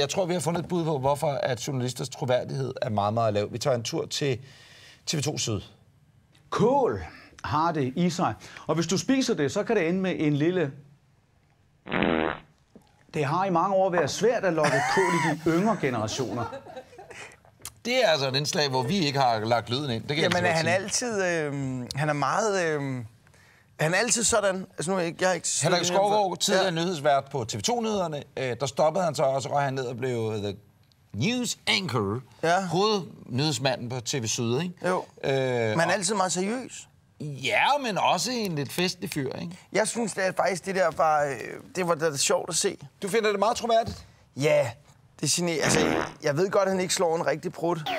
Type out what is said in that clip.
jeg tror, vi har fundet et bud på, hvorfor at journalisters troværdighed er meget, meget lav. Vi tager en tur til TV2 Syd. Kål har det i sig. Og hvis du spiser det, så kan det ende med en lille... Det har i mange år været svært at lokke kål i de yngre generationer. Det er altså et indslag, hvor vi ikke har lagt lyden ind. Det kan Jamen, jeg han er altid... Øh, han er meget... Øh han er altid sådan. Altså, nu er jeg ikke, jeg er ikke Henrik Skovgaard, tidligere ja. nyhedsvært på TV2-nyhederne, øh, der stoppede han så også, og han ned og blev øh, the news anchor, ja. hovednyhedsmanden på TV Syd, ikke? Jo. Øh, men er altid meget seriøs. Ja, men også en lidt festlig fyr, ikke? Jeg synes det er faktisk, det der var, øh, det var det sjovt at se. Du finder det meget troværdigt? Ja, det generer. Altså, jeg ved godt, at han ikke slår en rigtig prut.